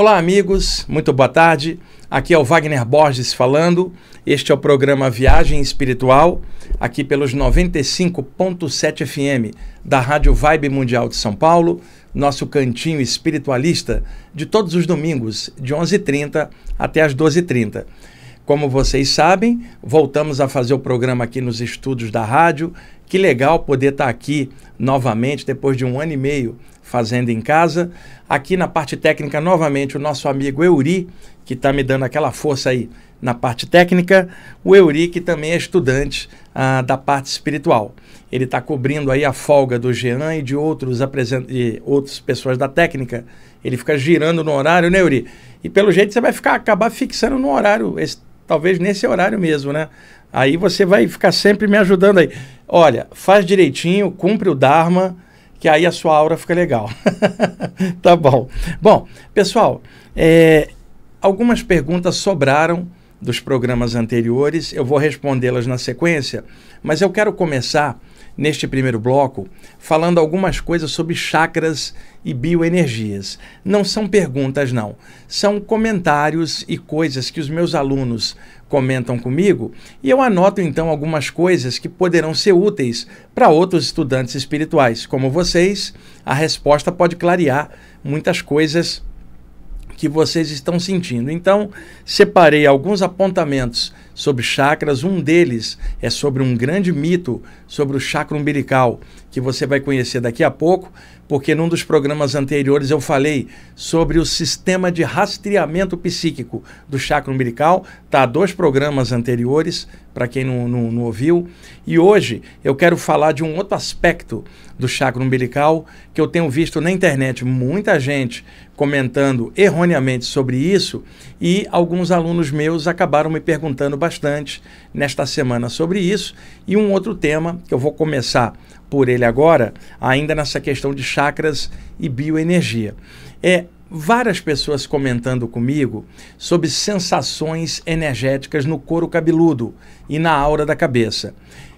Olá, amigos, muito boa tarde. Aqui é o Wagner Borges falando. Este é o programa Viagem Espiritual, aqui pelos 95.7 FM da Rádio Vibe Mundial de São Paulo, nosso cantinho espiritualista de todos os domingos, de 11h30 até as 12h30. Como vocês sabem, voltamos a fazer o programa aqui nos estúdios da rádio. Que legal poder estar aqui novamente depois de um ano e meio fazendo em casa. Aqui na parte técnica, novamente, o nosso amigo Euri, que está me dando aquela força aí na parte técnica. O Euri, que também é estudante ah, da parte espiritual. Ele está cobrindo aí a folga do Jean e de outros e outras pessoas da técnica. Ele fica girando no horário, né, Euri? E pelo jeito você vai ficar acabar fixando no horário, esse, talvez nesse horário mesmo, né? Aí você vai ficar sempre me ajudando aí. Olha, faz direitinho, cumpre o Dharma que aí a sua aura fica legal. tá bom. Bom, pessoal, é, algumas perguntas sobraram dos programas anteriores, eu vou respondê-las na sequência, mas eu quero começar neste primeiro bloco falando algumas coisas sobre chakras e bioenergias. Não são perguntas, não, são comentários e coisas que os meus alunos comentam comigo e eu anoto então algumas coisas que poderão ser úteis para outros estudantes espirituais. Como vocês, a resposta pode clarear muitas coisas que vocês estão sentindo. Então, separei alguns apontamentos sobre chakras. Um deles é sobre um grande mito sobre o chakra umbilical que você vai conhecer daqui a pouco, porque num dos programas anteriores eu falei sobre o sistema de rastreamento psíquico do chakra umbilical. Tá, dois programas anteriores, para quem não, não, não ouviu. E hoje eu quero falar de um outro aspecto do chakra umbilical que eu tenho visto na internet muita gente comentando erroneamente sobre isso e alguns alunos meus acabaram me perguntando bastante nesta semana sobre isso. E um outro tema, que eu vou começar por ele agora, ainda nessa questão de chakras e bioenergia. É várias pessoas comentando comigo sobre sensações energéticas no couro cabeludo e na aura da cabeça.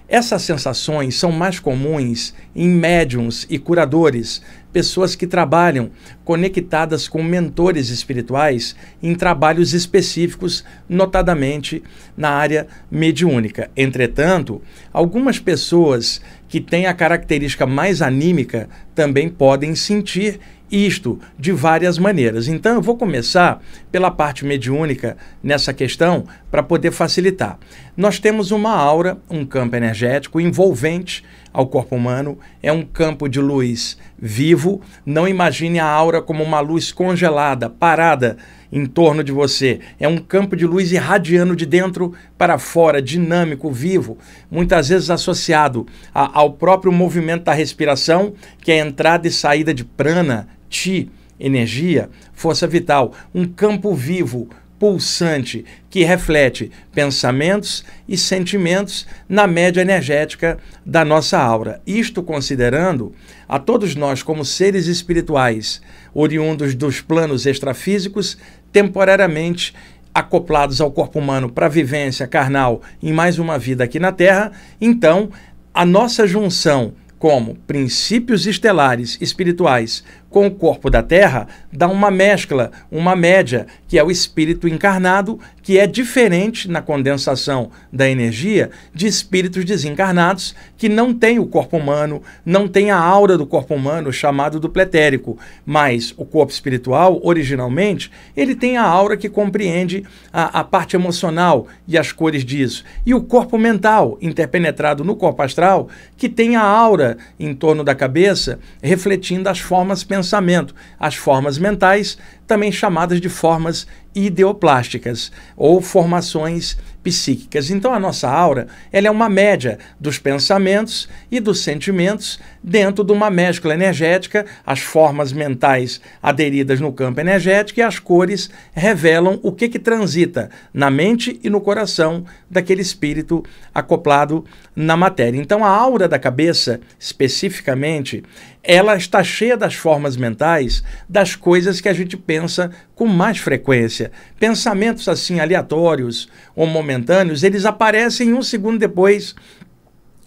Essas sensações são mais comuns em médiums e curadores pessoas que trabalham conectadas com mentores espirituais em trabalhos específicos, notadamente na área mediúnica. Entretanto, algumas pessoas que têm a característica mais anímica também podem sentir isto de várias maneiras. Então, eu vou começar pela parte mediúnica nessa questão, para poder facilitar. Nós temos uma aura, um campo energético envolvente ao corpo humano, é um campo de luz vivo. Não imagine a aura como uma luz congelada, parada em torno de você. É um campo de luz irradiando de dentro para fora, dinâmico, vivo, muitas vezes associado a, ao próprio movimento da respiração, que é a entrada e saída de prana, ti energia, força vital, um campo vivo, pulsante que reflete pensamentos e sentimentos na média energética da nossa aura. Isto considerando a todos nós como seres espirituais oriundos dos planos extrafísicos, temporariamente acoplados ao corpo humano para vivência carnal em mais uma vida aqui na Terra, então a nossa junção como princípios estelares espirituais com o corpo da Terra dá uma mescla, uma média, que é o espírito encarnado, que é diferente na condensação da energia de espíritos desencarnados que não têm o corpo humano, não têm a aura do corpo humano, chamado do pletérico. Mas o corpo espiritual, originalmente, ele tem a aura que compreende a, a parte emocional e as cores disso. E o corpo mental, interpenetrado no corpo astral, que tem a aura em torno da cabeça, refletindo as formas pensadas pensamento, as formas mentais, também chamadas de formas ideoplásticas ou formações psíquicas. Então a nossa aura, ela é uma média dos pensamentos e dos sentimentos dentro de uma mescla energética. As formas mentais aderidas no campo energético e as cores revelam o que que transita na mente e no coração daquele espírito acoplado na matéria. Então a aura da cabeça, especificamente, ela está cheia das formas mentais das coisas que a gente pensa com mais frequência. Pensamentos assim aleatórios ou momentâneos, eles aparecem um segundo depois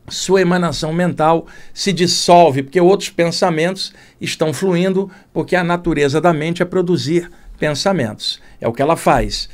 sua emanação mental se dissolve, porque outros pensamentos estão fluindo, porque a natureza da mente é produzir pensamentos. É o que ela faz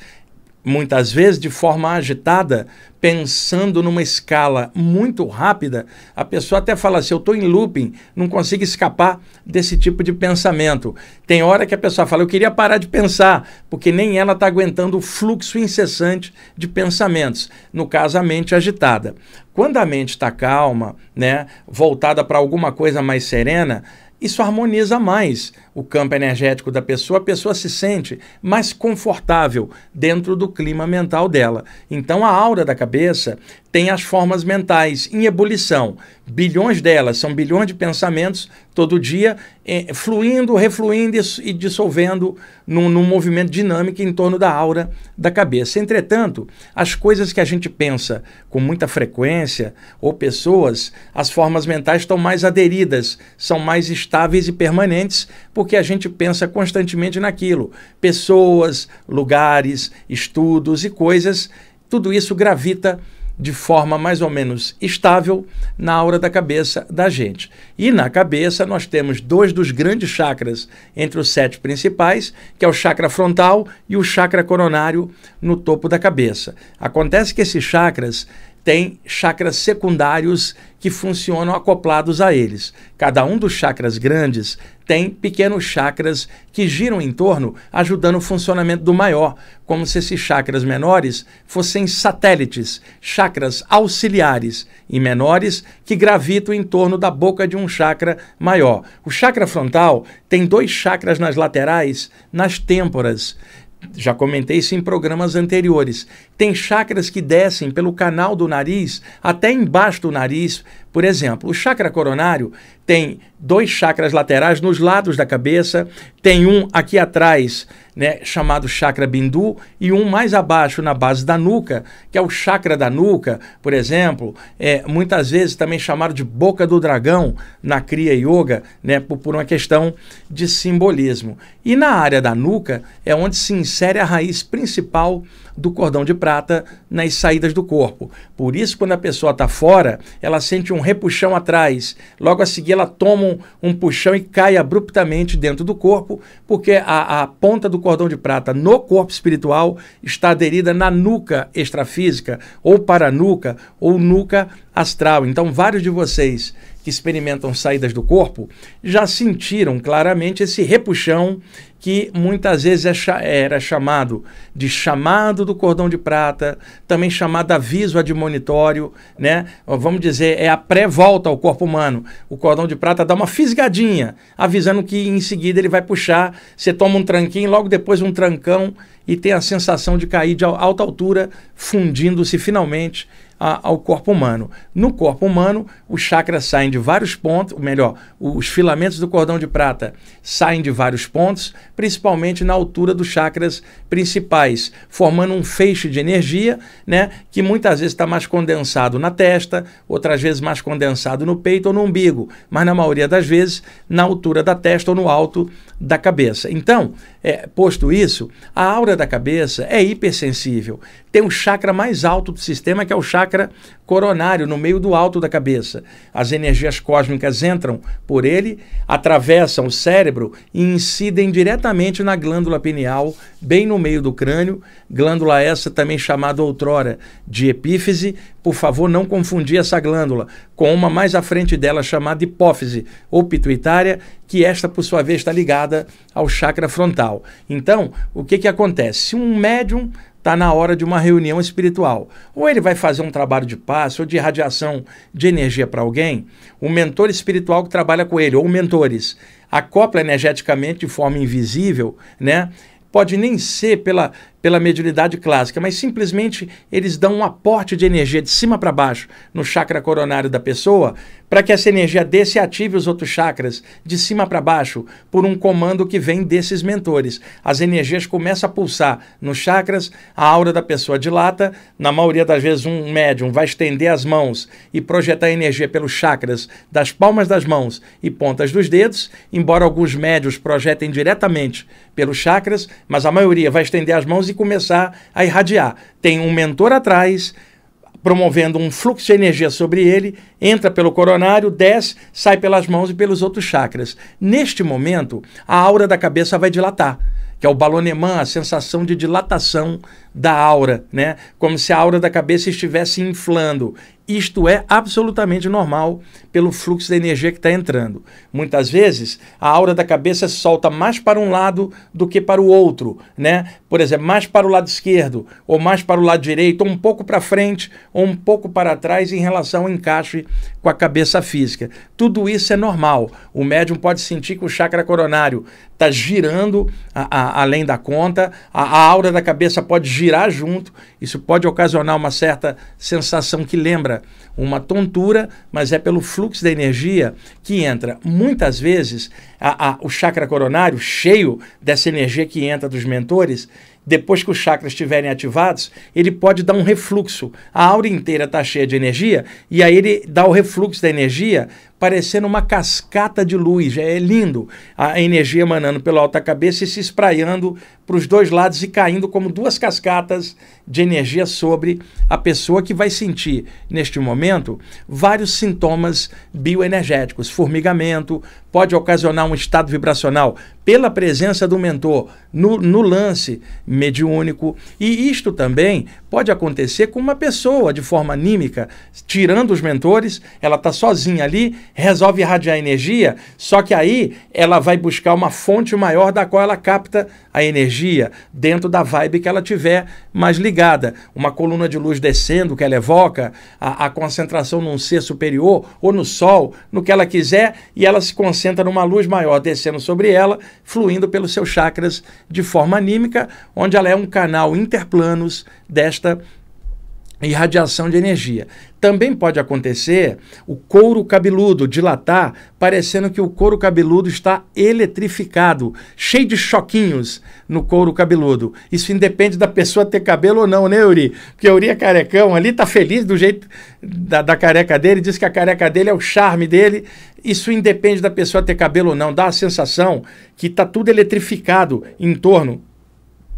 muitas vezes de forma agitada, pensando numa escala muito rápida, a pessoa até fala assim: eu estou em looping, não consigo escapar desse tipo de pensamento. Tem hora que a pessoa fala: eu queria parar de pensar, porque nem ela está aguentando o fluxo incessante de pensamentos. No caso, a mente agitada. Quando a mente está calma, né, voltada para alguma coisa mais serena, isso harmoniza mais o campo energético da pessoa, a pessoa se sente mais confortável dentro do clima mental dela. Então, a aura da cabeça tem as formas mentais em ebulição. Bilhões delas, são bilhões de pensamentos todo dia, eh, fluindo, refluindo e, e dissolvendo num, num movimento dinâmico em torno da aura da cabeça. Entretanto, as coisas que a gente pensa com muita frequência ou pessoas, as formas mentais estão mais aderidas, são mais estáveis e permanentes, porque que a gente pensa constantemente naquilo. Pessoas, lugares, estudos e coisas, tudo isso gravita de forma mais ou menos estável na aura da cabeça da gente. E na cabeça nós temos dois dos grandes chakras entre os sete principais, que é o chakra frontal e o chakra coronário no topo da cabeça. Acontece que esses chakras tem chakras secundários que funcionam acoplados a eles. Cada um dos chakras grandes tem pequenos chakras que giram em torno, ajudando o funcionamento do maior, como se esses chakras menores fossem satélites, chakras auxiliares e menores que gravitam em torno da boca de um chakra maior. O chakra frontal tem dois chakras nas laterais, nas têmporas já comentei isso em programas anteriores. Tem chakras que descem pelo canal do nariz até embaixo do nariz. Por exemplo, o chakra coronário tem dois chakras laterais nos lados da cabeça, tem um aqui atrás né, chamado chakra bindu, e um mais abaixo na base da nuca, que é o chakra da nuca, por exemplo, é, muitas vezes também chamado de boca do dragão na Kriya Yoga, né, por, por uma questão de simbolismo. E na área da nuca é onde se insere a raiz principal do cordão de prata nas saídas do corpo. Por isso, quando a pessoa está fora, ela sente um repuxão atrás. Logo a seguir, ela toma um, um puxão e cai abruptamente dentro do corpo, porque a, a ponta do cordão de prata no corpo espiritual está aderida na nuca extrafísica, ou para nuca, ou nuca astral. Então, vários de vocês que experimentam saídas do corpo já sentiram claramente esse repuxão que muitas vezes é era chamado de chamado do cordão de prata, também chamado aviso admonitório, né? Vamos dizer, é a pré-volta ao corpo humano. O cordão de prata dá uma fisgadinha, avisando que em seguida ele vai puxar, você toma um tranquinho, logo depois um trancão e tem a sensação de cair de alta altura, fundindo-se finalmente a, ao corpo humano. No corpo humano, os chakras saem de vários pontos, ou melhor, os filamentos do cordão de prata saem de vários pontos, principalmente na altura dos chakras principais, formando um feixe de energia, né, que muitas vezes está mais condensado na testa, outras vezes mais condensado no peito ou no umbigo, mas na maioria das vezes na altura da testa ou no alto da cabeça. Então, é, posto isso, a aura da cabeça é hipersensível. Tem um chakra mais alto do sistema, que é o chakra coronário, no meio do alto da cabeça. As energias cósmicas entram por ele, atravessam o cérebro e incidem diretamente na glândula pineal, bem no meio do crânio, glândula essa também chamada outrora de epífise. Por favor, não confundir essa glândula com uma mais à frente dela chamada hipófise ou pituitária, que esta por sua vez está ligada ao chakra frontal. Então, o que que acontece? Se um médium está na hora de uma reunião espiritual. Ou ele vai fazer um trabalho de paz ou de radiação de energia para alguém, um mentor espiritual que trabalha com ele, ou mentores, acopla energeticamente de forma invisível, né? Pode nem ser pela, pela mediunidade clássica, mas simplesmente eles dão um aporte de energia de cima para baixo no chakra coronário da pessoa, para que essa energia desse ative os outros chakras de cima para baixo por um comando que vem desses mentores. As energias começam a pulsar nos chakras, a aura da pessoa dilata, na maioria das vezes um médium vai estender as mãos e projetar energia pelos chakras das palmas das mãos e pontas dos dedos, embora alguns médios projetem diretamente pelos chakras, mas a maioria vai estender as mãos e começar a irradiar. Tem um mentor atrás, promovendo um fluxo de energia sobre ele, entra pelo coronário, desce, sai pelas mãos e pelos outros chakras. Neste momento, a aura da cabeça vai dilatar, que é o balonemã, a sensação de dilatação da aura, né? Como se a aura da cabeça estivesse inflando. Isto é absolutamente normal pelo fluxo da energia que está entrando. Muitas vezes a aura da cabeça solta mais para um lado do que para o outro, né? Por exemplo, mais para o lado esquerdo ou mais para o lado direito, ou um pouco para frente ou um pouco para trás em relação ao encaixe com a cabeça física. Tudo isso é normal. O médium pode sentir que o chakra coronário está girando a, a, além da conta, a, a aura da cabeça pode girar girar junto. Isso pode ocasionar uma certa sensação que lembra uma tontura, mas é pelo fluxo da energia que entra. Muitas vezes, a, a, o chakra coronário, cheio dessa energia que entra dos mentores, depois que os chakras estiverem ativados, ele pode dar um refluxo. A aura inteira está cheia de energia e aí ele dá o refluxo da energia, parecendo uma cascata de luz. É lindo a energia emanando pela alta cabeça e se espraiando para os dois lados e caindo como duas cascatas de energia sobre a pessoa que vai sentir, neste momento, vários sintomas bioenergéticos. Formigamento, pode ocasionar um estado vibracional pela presença do mentor no, no lance mediúnico. E isto também pode acontecer com uma pessoa de forma anímica, tirando os mentores, ela está sozinha ali resolve irradiar energia, só que aí ela vai buscar uma fonte maior da qual ela capta a energia dentro da vibe que ela tiver mais ligada. Uma coluna de luz descendo que ela evoca, a, a concentração num ser superior ou no sol, no que ela quiser, e ela se concentra numa luz maior descendo sobre ela, fluindo pelos seus chakras de forma anímica, onde ela é um canal interplanos desta irradiação de energia. Também pode acontecer o couro cabeludo dilatar, parecendo que o couro cabeludo está eletrificado, cheio de choquinhos no couro cabeludo. Isso independe da pessoa ter cabelo ou não, né, Euri? Porque Uri é carecão ali, tá feliz do jeito da, da careca dele, diz que a careca dele é o charme dele. Isso independe da pessoa ter cabelo ou não, dá a sensação que tá tudo eletrificado em torno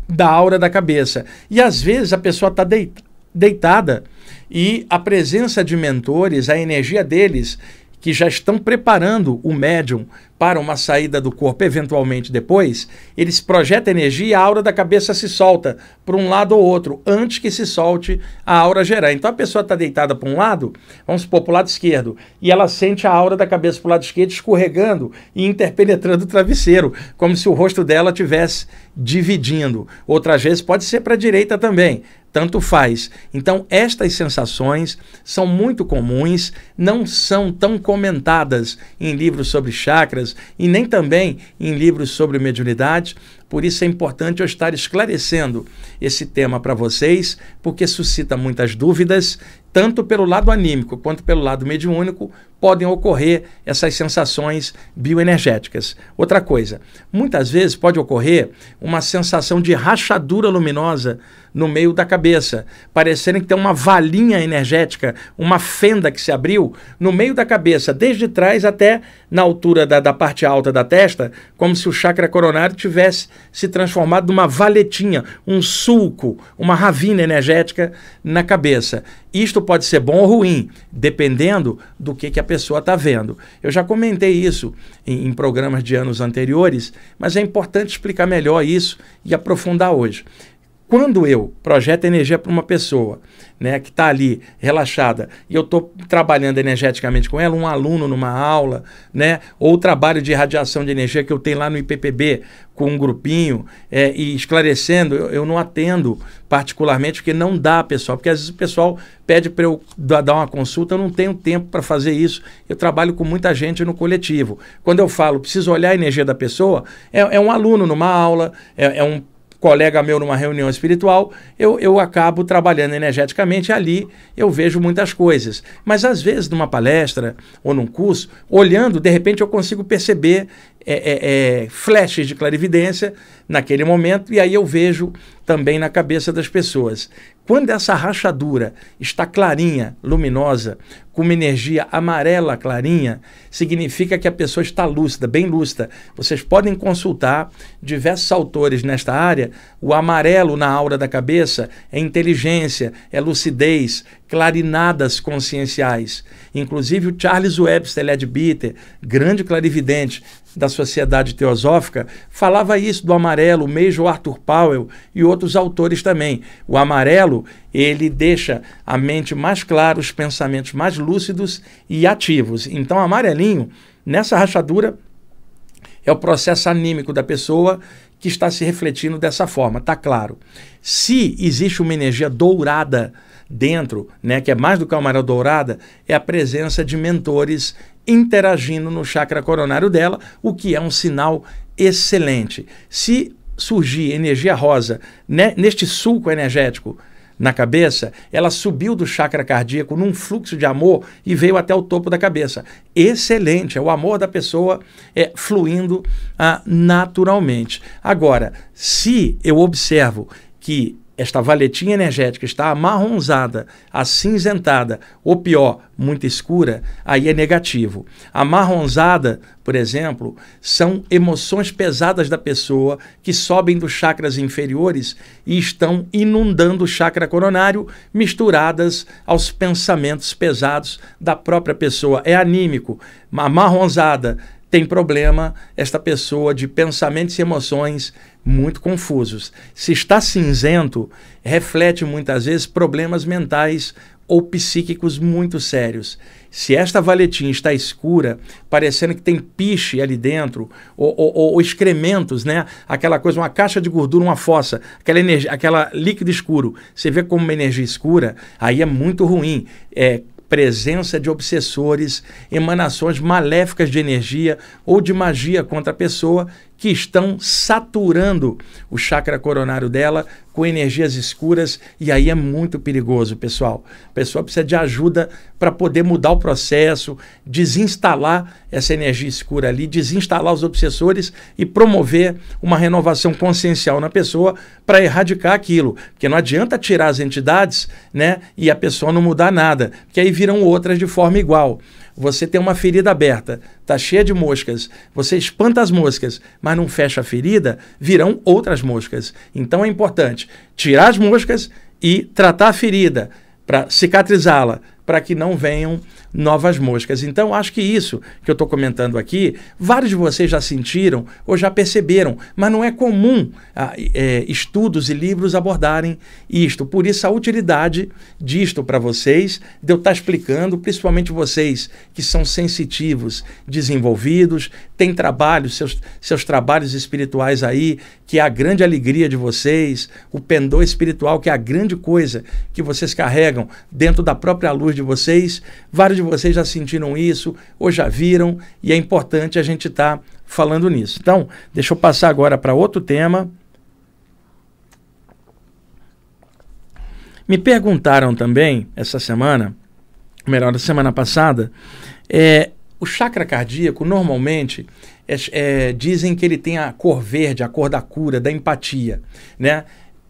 da aura da cabeça. E às vezes a pessoa tá deitada deitada. E a presença de mentores, a energia deles, que já estão preparando o médium para uma saída do corpo, eventualmente depois, eles projetam energia e a aura da cabeça se solta para um lado ou outro, antes que se solte a aura geral Então a pessoa está deitada para um lado, vamos supor, para o lado esquerdo, e ela sente a aura da cabeça para o lado esquerdo escorregando e interpenetrando o travesseiro, como se o rosto dela tivesse dividindo. Outras vezes pode ser para a direita também tanto faz. Então, estas sensações são muito comuns, não são tão comentadas em livros sobre chakras e nem também em livros sobre mediunidade, por isso é importante eu estar esclarecendo esse tema para vocês, porque suscita muitas dúvidas, tanto pelo lado anímico quanto pelo lado mediúnico, podem ocorrer essas sensações bioenergéticas. Outra coisa, muitas vezes pode ocorrer uma sensação de rachadura luminosa no meio da cabeça, parecendo que tem uma valinha energética, uma fenda que se abriu no meio da cabeça, desde trás até na altura da, da parte alta da testa, como se o chakra coronário tivesse se transformado numa valetinha, um sul sulco, uma ravina energética na cabeça. Isto pode ser bom ou ruim, dependendo do que, que a pessoa está vendo. Eu já comentei isso em, em programas de anos anteriores, mas é importante explicar melhor isso e aprofundar hoje. Quando eu projeto energia para uma pessoa né, que está ali relaxada e eu estou trabalhando energeticamente com ela, um aluno numa aula, né, ou trabalho de radiação de energia que eu tenho lá no IPPB com um grupinho é, e esclarecendo, eu, eu, não atendo particularmente porque não dá, pessoal, porque às vezes o pessoal pede para eu dar uma consulta, eu não tenho tempo para fazer isso. Eu trabalho com muita gente no coletivo. Quando eu falo, preciso olhar a energia da pessoa, é, é um aluno numa aula, é, é um colega meu numa reunião espiritual, eu, eu acabo trabalhando energeticamente ali, eu vejo muitas coisas. Mas às vezes, numa palestra ou num curso, olhando, de repente eu consigo perceber é, é, é, flashes de clarividência naquele momento, e aí eu vejo também na cabeça das pessoas. Quando essa rachadura está clarinha, luminosa, com uma energia amarela clarinha, significa que a pessoa está lúcida, bem lúcida. Vocês podem consultar diversos autores nesta área. O amarelo na aura da cabeça é inteligência, é lucidez, clarinadas conscienciais. Inclusive o Charles Webster Leadbeater, grande clarividente da sociedade teosófica, falava isso do amarelo, o Arthur Powell e outros autores também. O amarelo ele deixa a mente mais clara, os pensamentos mais lúcidos e ativos. Então, amarelinho, nessa rachadura, é o processo anímico da pessoa que está se refletindo dessa forma, tá claro. Se existe uma energia dourada dentro, né, que é mais do que uma amarela dourada, é a presença de mentores interagindo no chakra coronário dela, o que é um sinal excelente. Se surgir energia rosa né, neste sulco energético, na cabeça, ela subiu do chakra cardíaco num fluxo de amor e veio até o topo da cabeça. Excelente, é o amor da pessoa é fluindo ah, naturalmente. Agora, se eu observo que esta valetinha energética está amarronzada, acinzentada, ou pior, muito escura, aí é negativo. Amarronzada, por exemplo, são emoções pesadas da pessoa que sobem dos chakras inferiores e estão inundando o chakra coronário, misturadas aos pensamentos pesados da própria pessoa. É anímico. Amarronzada tem problema esta pessoa de pensamentos e emoções muito confusos. Se está cinzento, reflete muitas vezes problemas mentais ou psíquicos muito sérios. Se esta valetinha está escura, parecendo que tem piche ali dentro, ou, ou, ou excrementos, né? Aquela coisa, uma caixa de gordura, uma fossa, aquela, energia, aquela líquido escuro. Você vê como uma energia escura, aí é muito ruim. É, presença de obsessores, emanações maléficas de energia ou de magia contra a pessoa que estão saturando o chakra coronário dela com energias escuras e aí é muito perigoso, pessoal. A pessoa precisa de ajuda para poder mudar o processo, desinstalar essa energia escura ali, desinstalar os obsessores e promover uma renovação consciencial na pessoa para erradicar aquilo, porque não adianta tirar as entidades, né, e a pessoa não mudar nada, porque aí viram outras de forma igual. Você tem uma ferida aberta, está cheia de moscas, você espanta as moscas, mas não fecha a ferida, virão outras moscas. Então é importante tirar as moscas e tratar a ferida para cicatrizá-la, para que não venham novas moscas. Então, acho que isso que eu estou comentando aqui, vários de vocês já sentiram ou já perceberam, mas não é comum ah, é, estudos e livros abordarem isto. Por isso, a utilidade disto para vocês, de eu estar tá explicando, principalmente vocês que são sensitivos, desenvolvidos, têm trabalhos, seus, seus trabalhos espirituais aí, que é a grande alegria de vocês, o pendor espiritual, que é a grande coisa que vocês carregam dentro da própria luz de vocês. Vários de de vocês já sentiram isso ou já viram, e é importante a gente estar tá falando nisso. Então, deixa eu passar agora para outro tema. Me perguntaram também essa semana, melhor, semana passada, é, o chakra cardíaco normalmente é, é, dizem que ele tem a cor verde, a cor da cura, da empatia, né?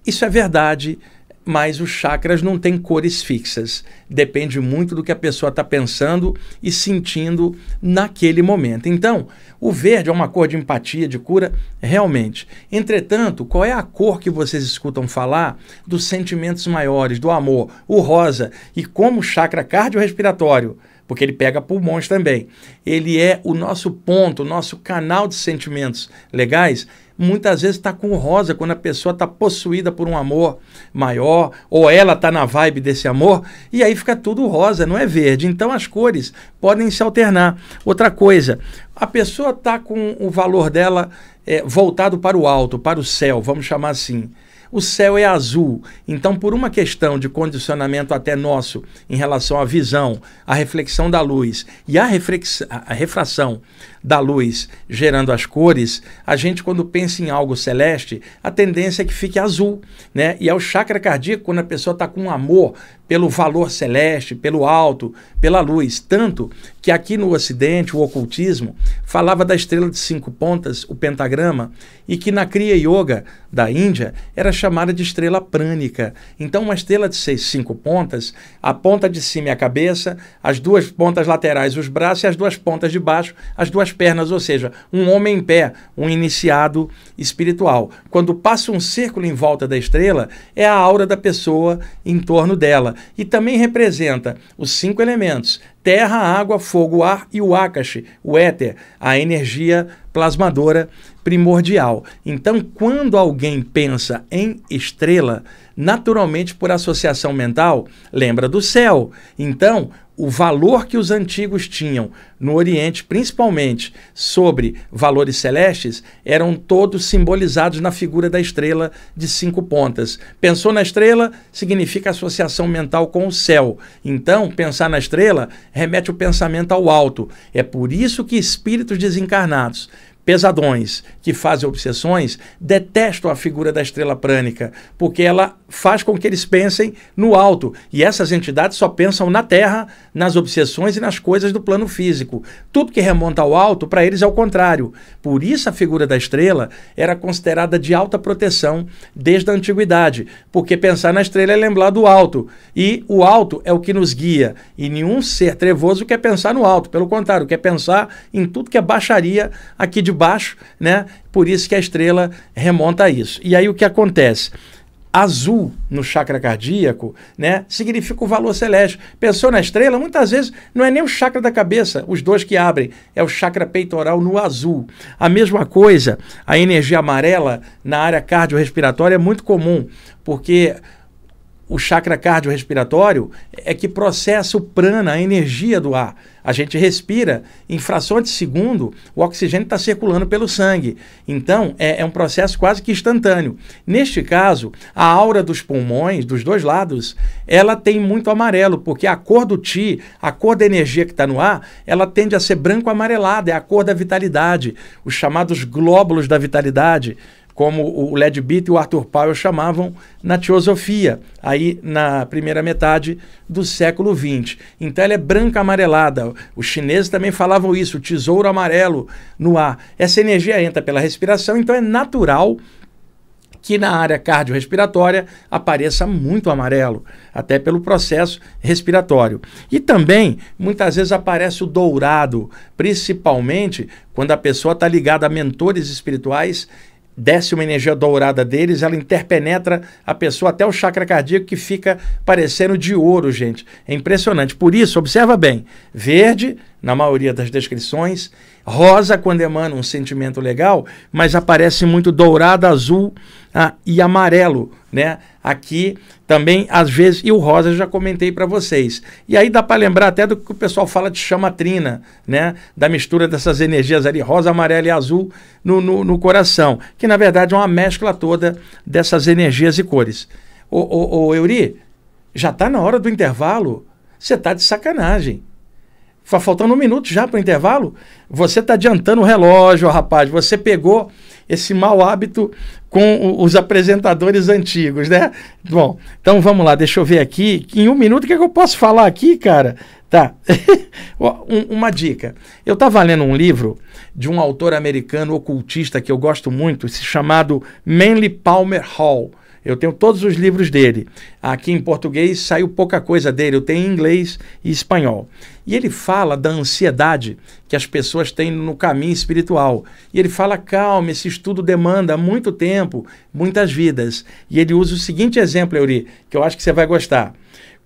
Isso é verdade mas os chakras não têm cores fixas. Depende muito do que a pessoa está pensando e sentindo naquele momento. Então, o verde é uma cor de empatia, de cura, realmente. Entretanto, qual é a cor que vocês escutam falar dos sentimentos maiores, do amor? O rosa. E como o chakra cardiorrespiratório porque ele pega pulmões também. Ele é o nosso ponto, o nosso canal de sentimentos legais muitas vezes está com rosa, quando a pessoa está possuída por um amor maior, ou ela está na vibe desse amor, e aí fica tudo rosa, não é verde. Então as cores podem se alternar. Outra coisa, a pessoa está com o valor dela é, voltado para o alto, para o céu, vamos chamar assim o céu é azul. Então, por uma questão de condicionamento até nosso em relação à visão, à reflexão da luz e à, reflex... à refração da luz gerando as cores, a gente quando pensa em algo celeste, a tendência é que fique azul, né? E é o chakra cardíaco quando a pessoa está com amor pelo valor celeste, pelo alto, pela luz, tanto que aqui no Ocidente o ocultismo falava da estrela de cinco pontas, o pentagrama, e que na Kriya Yoga da Índia era chamada de estrela prânica. Então uma estrela de seis, cinco pontas, a ponta de cima é a cabeça, as duas pontas laterais os braços e as duas pontas de baixo as duas pernas, ou seja, um homem em pé, um iniciado espiritual. Quando passa um círculo em volta da estrela, é a aura da pessoa em torno dela. E também representa os cinco elementos: terra, água, fogo, ar e o akashi, o éter, a energia plasmadora primordial. Então, quando alguém pensa em estrela, naturalmente por associação mental, lembra do céu. Então, o valor que os antigos tinham no Oriente, principalmente sobre valores celestes, eram todos simbolizados na figura da estrela de cinco pontas. Pensou na estrela significa associação mental com o céu. Então, pensar na estrela remete o pensamento ao alto. É por isso que espíritos desencarnados pesadões que fazem obsessões detestam a figura da estrela prânica, porque ela faz com que eles pensem no alto. E essas entidades só pensam na terra, nas obsessões e nas coisas do plano físico. Tudo que remonta ao alto, para eles é o contrário. Por isso a figura da estrela era considerada de alta proteção desde a antiguidade, porque pensar na estrela é lembrar do alto. E o alto é o que nos guia. E nenhum ser trevoso quer pensar no alto, pelo contrário, quer pensar em tudo que é baixaria aqui de de baixo, né? Por isso que a estrela remonta a isso. E aí o que acontece? azul no chakra cardíaco, né, significa o valor celeste. Pensou na estrela? Muitas vezes não é nem o chakra da cabeça, os dois que abrem, é o chakra peitoral no azul. A mesma coisa, a energia amarela na área cardiorrespiratória é muito comum, porque o chakra cardiorrespiratório é que processa o prana, a energia do ar. A gente respira, em frações de segundo, o oxigênio está circulando pelo sangue. Então, é, é, um processo quase que instantâneo. Neste caso, a aura dos pulmões, dos dois lados, ela tem muito amarelo, porque a cor do ti, a cor da energia que está no ar, ela tende a ser branco-amarelada, é a cor da vitalidade, os chamados glóbulos da vitalidade como o Led Beat e o Arthur Powell chamavam na teosofia, aí na primeira metade do século XX. Então ela é branca amarelada. Os chineses também falavam isso, o tesouro amarelo no ar. Essa energia entra pela respiração, então é natural que na área cardiorrespiratória apareça muito amarelo, até pelo processo respiratório. E também, muitas vezes, aparece o dourado, principalmente quando a pessoa está ligada a mentores espirituais desce uma energia dourada deles, ela interpenetra a pessoa até o chakra cardíaco que fica parecendo de ouro, gente. É impressionante. Por isso, observa bem: verde, na maioria das descrições, rosa, quando emana um sentimento legal, mas aparece muito dourado, azul ah, e amarelo né? Aqui também, às vezes, e o rosa já comentei para vocês. E aí dá para lembrar até do que o pessoal fala de chamatrina, né? Da mistura dessas energias ali, rosa, amarela e azul, no, no, no coração, que na verdade é uma mescla toda dessas energias e cores. Ô, ô, ô Euri, já tá na hora do intervalo? Você tá de sacanagem faltando um minuto já para o intervalo, você está adiantando o relógio, rapaz. Você pegou esse mau hábito com os apresentadores antigos, né? Bom, então vamos lá, deixa eu ver aqui. Em um minuto, o que, é que eu posso falar aqui, cara? Tá. uma dica. Eu estava lendo um livro de um autor americano ocultista que eu gosto muito, chamado Manly Palmer Hall. Eu tenho todos os livros dele. Aqui em português saiu pouca coisa dele, eu tenho em inglês e espanhol. E ele fala da ansiedade que as pessoas têm no caminho espiritual. E ele fala: calma, esse estudo demanda muito tempo, muitas vidas. E ele usa o seguinte exemplo, Euri, que eu acho que você vai gostar.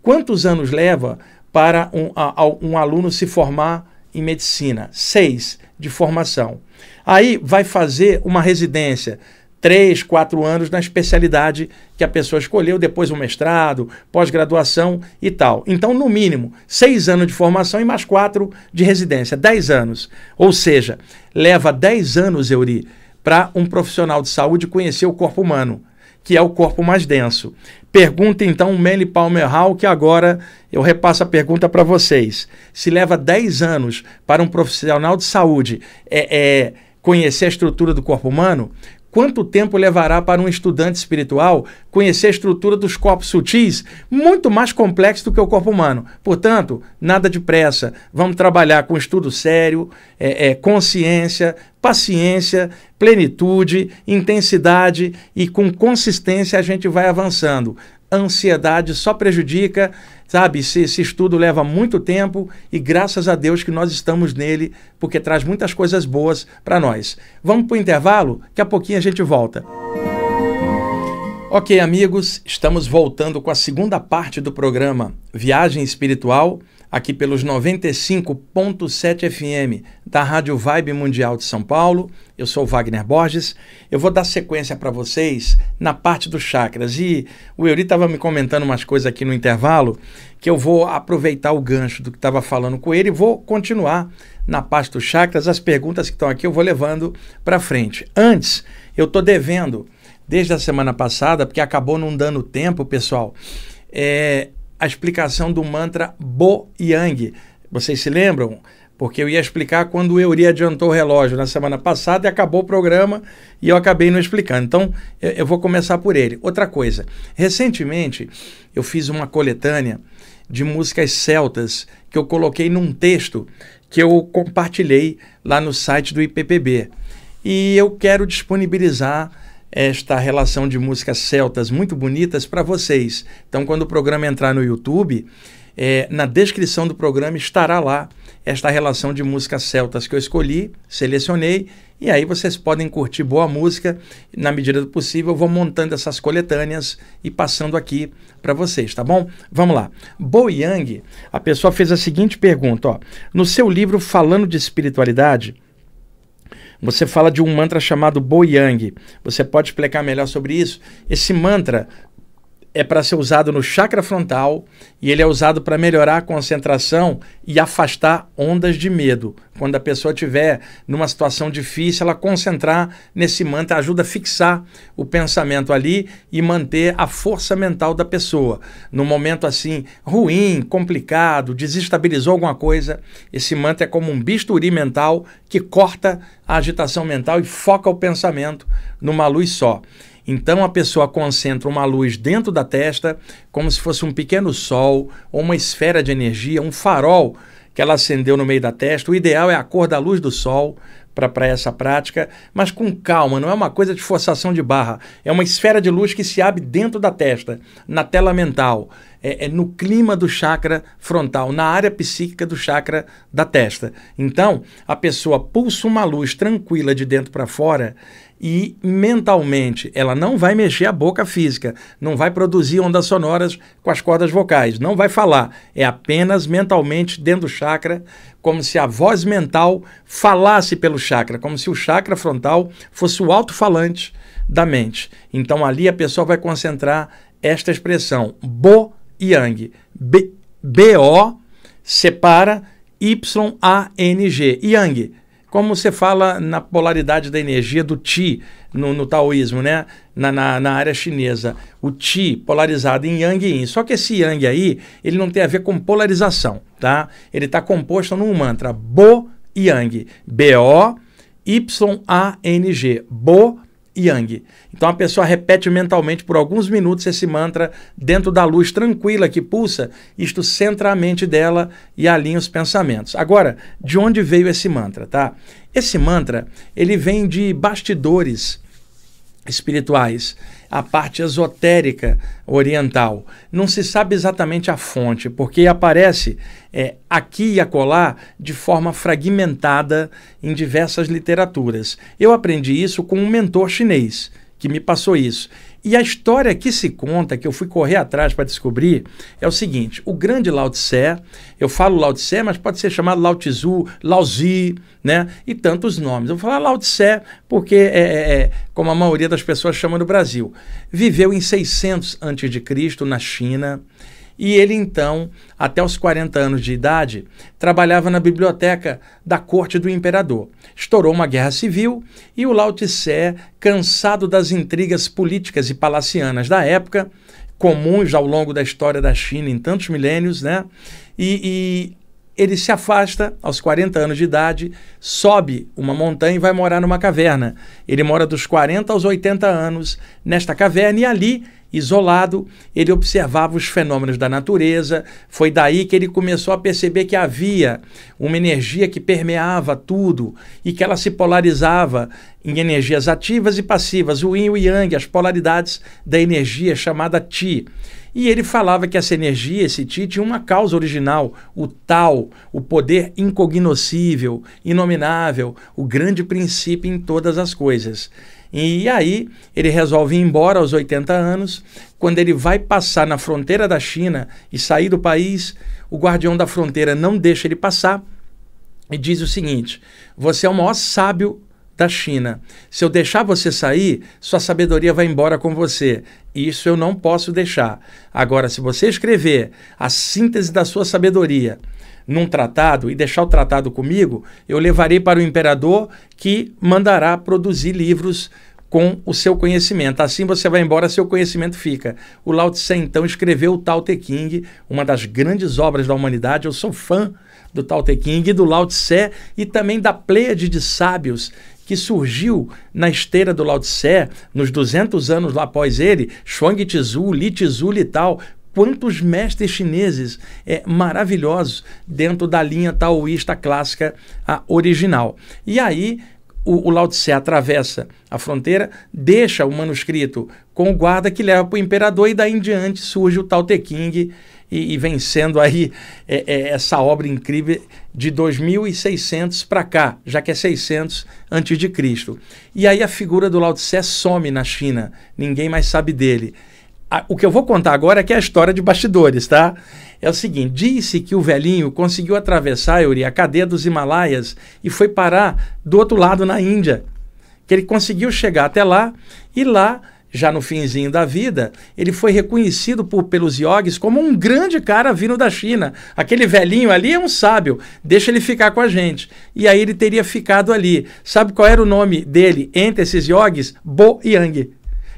Quantos anos leva para um, a, um aluno se formar em medicina? Seis de formação. Aí vai fazer uma residência três, quatro anos na especialidade que a pessoa escolheu, depois um mestrado, pós-graduação e tal. Então, no mínimo, seis anos de formação e mais quatro de residência, dez anos. Ou seja, leva dez anos, Euri, para um profissional de saúde conhecer o corpo humano, que é o corpo mais denso. Pergunta então o Manny Palmer Hall, que agora eu repasso a pergunta para vocês. Se leva dez anos para um profissional de saúde é, é conhecer a estrutura do corpo humano, Quanto tempo levará para um estudante espiritual conhecer a estrutura dos corpos sutis, muito mais complexo do que o corpo humano? Portanto, nada de pressa. Vamos trabalhar com estudo sério, é, é, consciência, paciência, plenitude, intensidade e com consistência a gente vai avançando ansiedade só prejudica, sabe? Se esse estudo leva muito tempo e graças a Deus que nós estamos nele, porque traz muitas coisas boas para nós. Vamos para o intervalo? Daqui a pouquinho a gente volta. Ok, amigos, estamos voltando com a segunda parte do programa Viagem Espiritual aqui pelos 95.7 FM da Rádio Vibe Mundial de São Paulo. Eu sou Wagner Borges. Eu vou dar sequência para vocês na parte dos chakras. E o Euri estava me comentando umas coisas aqui no intervalo que eu vou aproveitar o gancho do que estava falando com ele e vou continuar na parte dos chakras. As perguntas que estão aqui eu vou levando para frente. Antes, eu estou devendo desde a semana passada, porque acabou não dando tempo, pessoal. É, a explicação do mantra Bo Yang. Vocês se lembram? Porque eu ia explicar quando o Euri adiantou o relógio na semana passada e acabou o programa e eu acabei não explicando. Então, eu vou começar por ele. Outra coisa, recentemente eu fiz uma coletânea de músicas celtas que eu coloquei num texto que eu compartilhei lá no site do IPPB. E eu quero disponibilizar esta relação de músicas celtas muito bonitas para vocês. Então, quando o programa entrar no YouTube, é, na descrição do programa estará lá esta relação de músicas celtas que eu escolhi, selecionei, e aí vocês podem curtir boa música. Na medida do possível, eu vou montando essas coletâneas e passando aqui para vocês, tá bom? Vamos lá. Bo Yang, a pessoa fez a seguinte pergunta: ó, no seu livro Falando de Espiritualidade você fala de um mantra chamado Bo Yang. Você pode explicar melhor sobre isso? Esse mantra é para ser usado no chakra frontal e ele é usado para melhorar a concentração e afastar ondas de medo. Quando a pessoa tiver numa situação difícil, ela concentrar nesse mantra ajuda a fixar o pensamento ali e manter a força mental da pessoa. No momento assim ruim, complicado, desestabilizou alguma coisa, esse mantra é como um bisturi mental que corta a agitação mental e foca o pensamento numa luz só. Então a pessoa concentra uma luz dentro da testa, como se fosse um pequeno sol ou uma esfera de energia, um farol que ela acendeu no meio da testa. O ideal é a cor da luz do sol para essa prática, mas com calma, não é uma coisa de forçação de barra. É uma esfera de luz que se abre dentro da testa, na tela mental é, é no clima do chakra frontal, na área psíquica do chakra da testa. Então, a pessoa pulsa uma luz tranquila de dentro para fora e mentalmente ela não vai mexer a boca física, não vai produzir ondas sonoras com as cordas vocais, não vai falar, é apenas mentalmente dentro do chakra, como se a voz mental falasse pelo chakra, como se o chakra frontal fosse o alto-falante da mente. Então ali a pessoa vai concentrar esta expressão bo Yang. B-O separa Y-A-N-G. Yang. Como você fala na polaridade da energia do Qi no, no taoísmo, né? Na, na, na, área chinesa. O Qi polarizado em Yang e Yin. Só que esse Yang aí, ele não tem a ver com polarização, tá? Ele está composto num mantra. Bo Yang. B-O-Y-A-N-G. Bo Yang. Então a pessoa repete mentalmente por alguns minutos esse mantra dentro da luz tranquila que pulsa, isto centra a mente dela e alinha os pensamentos. Agora, de onde veio esse mantra, tá? Esse mantra, ele vem de bastidores espirituais a parte esotérica oriental. Não se sabe exatamente a fonte, porque aparece é, aqui e acolá de forma fragmentada em diversas literaturas. Eu aprendi isso com um mentor chinês que me passou isso. E a história que se conta, que eu fui correr atrás para descobrir, é o seguinte: o grande Lao Tse, eu falo Lao Tse, mas pode ser chamado Lao Tzu, Lao Zi, né? E tantos nomes. Eu vou falar Lao Tse porque é, é, é como a maioria das pessoas chama no Brasil. Viveu em 600 a.C. na China. E ele então, até os 40 anos de idade, trabalhava na biblioteca da corte do imperador. Estourou uma guerra civil e o Lao Tse, cansado das intrigas políticas e palacianas da época, comuns ao longo da história da China em tantos milênios, né? E, e ele se afasta aos 40 anos de idade, sobe uma montanha e vai morar numa caverna. Ele mora dos 40 aos 80 anos nesta caverna e ali, isolado, ele observava os fenômenos da natureza. Foi daí que ele começou a perceber que havia uma energia que permeava tudo e que ela se polarizava em energias ativas e passivas, o yin e o yang, as polaridades da energia chamada ti. E ele falava que essa energia, esse Ti, tinha uma causa original, o tal, o poder incognoscível, inominável, o grande princípio em todas as coisas. E aí ele resolve ir embora aos 80 anos. Quando ele vai passar na fronteira da China e sair do país, o guardião da fronteira não deixa ele passar e diz o seguinte: Você é o maior sábio da China. Se eu deixar você sair, sua sabedoria vai embora com você. Isso eu não posso deixar. Agora, se você escrever a síntese da sua sabedoria num tratado e deixar o tratado comigo, eu levarei para o imperador que mandará produzir livros com o seu conhecimento. Assim você vai embora, seu conhecimento fica. O Lao Tse então escreveu o Tao Te Ching, uma das grandes obras da humanidade. Eu sou fã do Tao Te Ching, do Lao Tse e também da pleiade de sábios que surgiu na esteira do Lao Tse, nos 200 anos lá após ele, Shuang Tzu, Li Tzu e tal, quantos mestres chineses é, maravilhosos dentro da linha taoísta clássica a, original. E aí o, o Lao Tse atravessa a fronteira, deixa o manuscrito com o guarda que leva para o imperador e daí em diante surge o Tao Te Ching e, e vencendo aí é, é, essa obra incrível de 2600 para cá, já que é 600 antes de Cristo. E aí a figura do Lao Tse some na China, ninguém mais sabe dele. A, o que eu vou contar agora é que é a história de bastidores, tá? É o seguinte, disse que o velhinho conseguiu atravessar Yuri, a cadeia dos Himalaias e foi parar do outro lado na Índia, que ele conseguiu chegar até lá e lá já no finzinho da vida, ele foi reconhecido por, pelos iogues como um grande cara vindo da China. Aquele velhinho ali é um sábio, deixa ele ficar com a gente. E aí ele teria ficado ali. Sabe qual era o nome dele entre esses iogues? Bo Yang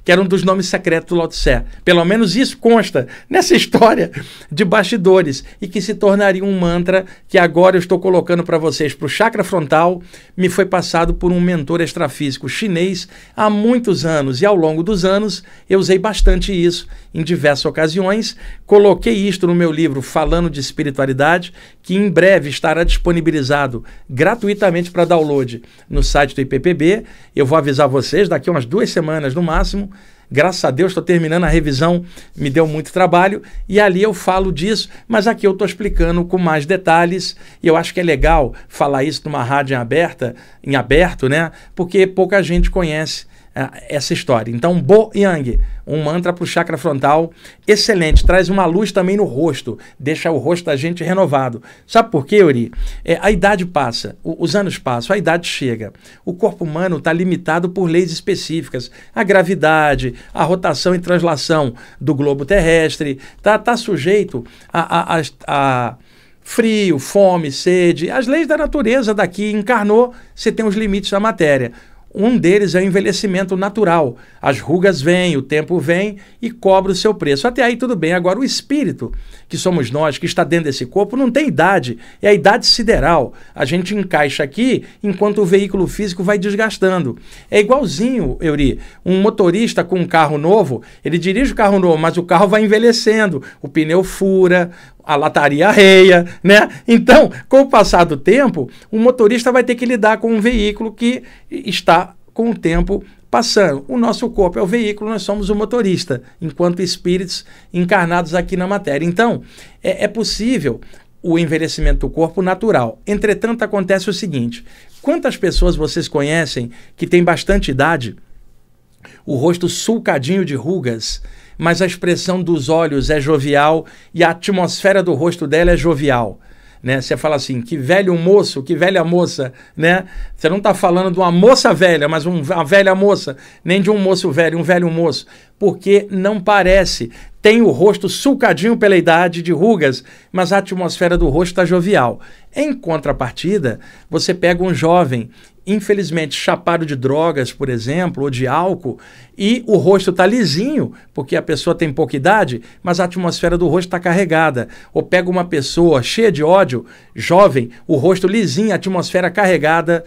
que era um dos nomes secretos do Lotse. Pelo menos isso consta nessa história de bastidores e que se tornaria um mantra que agora eu estou colocando para vocês para o chakra frontal. Me foi passado por um mentor extrafísico chinês há muitos anos e ao longo dos anos eu usei bastante isso em diversas ocasiões. Coloquei isto no meu livro Falando de Espiritualidade, que em breve estará disponibilizado gratuitamente para download no site do IPPB. Eu vou avisar vocês daqui a umas duas semanas no máximo Graças a Deus, estou terminando a revisão, me deu muito trabalho, e ali eu falo disso, mas aqui eu estou explicando com mais detalhes, e eu acho que é legal falar isso numa rádio em aberta, em aberto, né? Porque pouca gente conhece é, essa história. Então, Bo Yang, um mantra para o chakra frontal, excelente, traz uma luz também no rosto, deixa o rosto da gente renovado. Sabe por quê, Yuri? É, a idade passa, o, os anos passam, a idade chega. O corpo humano está limitado por leis específicas, a gravidade, a rotação e translação do globo terrestre, está tá sujeito a, a, a, a frio, fome, sede, as leis da natureza daqui encarnou, você tem os limites da matéria. Um deles é o envelhecimento natural. As rugas vêm, o tempo vem e cobra o seu preço. Até aí tudo bem. Agora, o espírito, que somos nós, que está dentro desse corpo, não tem idade. É a idade sideral. A gente encaixa aqui enquanto o veículo físico vai desgastando. É igualzinho, Euri, um motorista com um carro novo, ele dirige o carro novo, mas o carro vai envelhecendo. O pneu fura, a lataria reia, né? Então, com o passar do tempo, o motorista vai ter que lidar com um veículo que está com o tempo passando. O nosso corpo é o veículo, nós somos o motorista, enquanto espíritos encarnados aqui na matéria. Então, é, é possível o envelhecimento do corpo natural. Entretanto, acontece o seguinte: quantas pessoas vocês conhecem que têm bastante idade, o rosto sulcadinho de rugas? mas a expressão dos olhos é jovial e a atmosfera do rosto dela é jovial. Né? Você fala assim, que velho moço, que velha moça, né? Você não está falando de uma moça velha, mas uma velha moça, nem de um moço velho, um velho moço, porque não parece. Tem o rosto sulcadinho pela idade, de rugas, mas a atmosfera do rosto está jovial. Em contrapartida, você pega um jovem infelizmente, chapado de drogas, por exemplo, ou de álcool, e o rosto está lisinho, porque a pessoa tem pouca idade, mas a atmosfera do rosto está carregada. Ou pega uma pessoa cheia de ódio, jovem, o rosto lisinho, a atmosfera carregada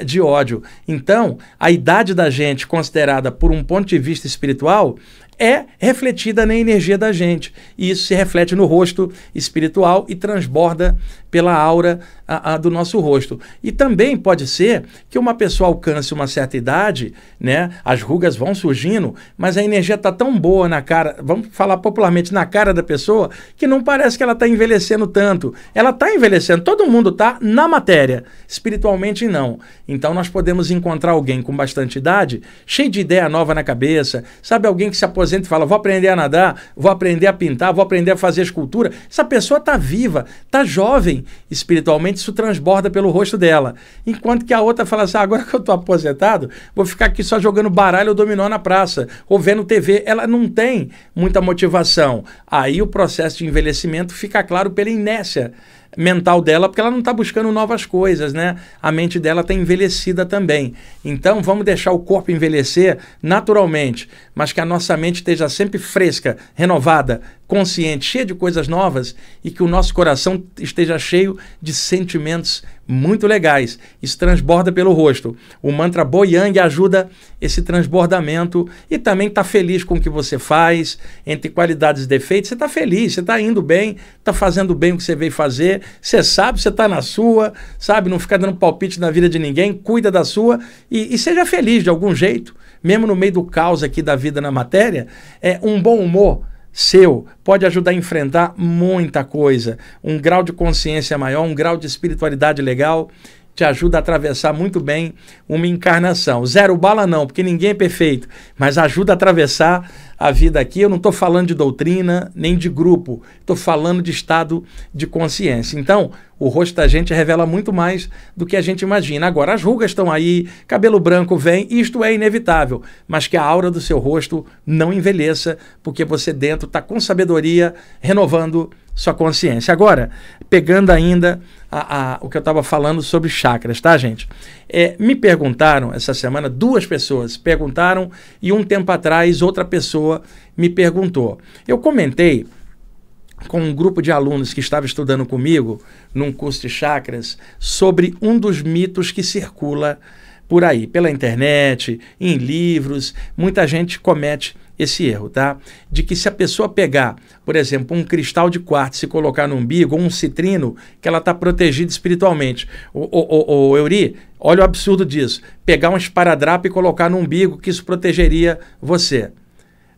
uh, de ódio. Então, a idade da gente, considerada por um ponto de vista espiritual, é refletida na energia da gente. E isso se reflete no rosto espiritual e transborda pela aura a, a, do nosso rosto. E também pode ser que uma pessoa alcance uma certa idade, né? As rugas vão surgindo, mas a energia está tão boa na cara, vamos falar popularmente na cara da pessoa, que não parece que ela está envelhecendo tanto. Ela está envelhecendo, todo mundo está na matéria, espiritualmente não. Então nós podemos encontrar alguém com bastante idade, cheio de ideia nova na cabeça, sabe alguém que se aposenta e fala: "Vou aprender a nadar, vou aprender a pintar, vou aprender a fazer escultura". Essa pessoa está viva, está jovem espiritualmente, isso transborda pelo rosto dela. Enquanto que a outra fala assim: ah, agora que eu estou aposentado, vou ficar aqui só jogando baralho ou dominó na praça, ou vendo TV. Ela não tem muita motivação. Aí o processo de envelhecimento fica claro pela inércia mental dela, porque ela não está buscando novas coisas, né? A mente dela está envelhecida também. Então vamos deixar o corpo envelhecer naturalmente, mas que a nossa mente esteja sempre fresca, renovada, consciente, cheia de coisas novas e que o nosso coração esteja cheio de sentimentos muito legais. Isso transborda pelo rosto. O mantra Boyang ajuda esse transbordamento e também está feliz com o que você faz, entre qualidades e defeitos. Você está feliz, você está indo bem, está fazendo bem o que você veio fazer, você sabe, você está na sua, sabe? Não fica dando palpite na vida de ninguém, cuida da sua e, e seja feliz de algum jeito, mesmo no meio do caos aqui da vida na matéria. É um bom humor seu pode ajudar a enfrentar muita coisa, um grau de consciência maior, um grau de espiritualidade legal te ajuda a atravessar muito bem uma encarnação. Zero bala não, porque ninguém é perfeito, mas ajuda a atravessar a vida aqui. Eu não estou falando de doutrina nem de grupo, estou falando de estado de consciência. Então, o rosto da gente revela muito mais do que a gente imagina. Agora, as rugas estão aí, cabelo branco vem, isto é inevitável, mas que a aura do seu rosto não envelheça, porque você dentro está com sabedoria renovando sua consciência. Agora, pegando ainda a, a, o que eu estava falando sobre chakras, tá, gente? É, me perguntaram essa semana, duas pessoas perguntaram e um tempo atrás outra pessoa me perguntou. Eu comentei com um grupo de alunos que estava estudando comigo num curso de chakras sobre um dos mitos que circula por aí, pela internet, em livros, muita gente comete esse erro, tá? De que se a pessoa pegar, por exemplo, um cristal de quartzo e colocar no umbigo, ou um citrino, que ela está protegida espiritualmente. O, o, o, Euri, olha o absurdo disso. Pegar um esparadrapo e colocar no umbigo, que isso protegeria você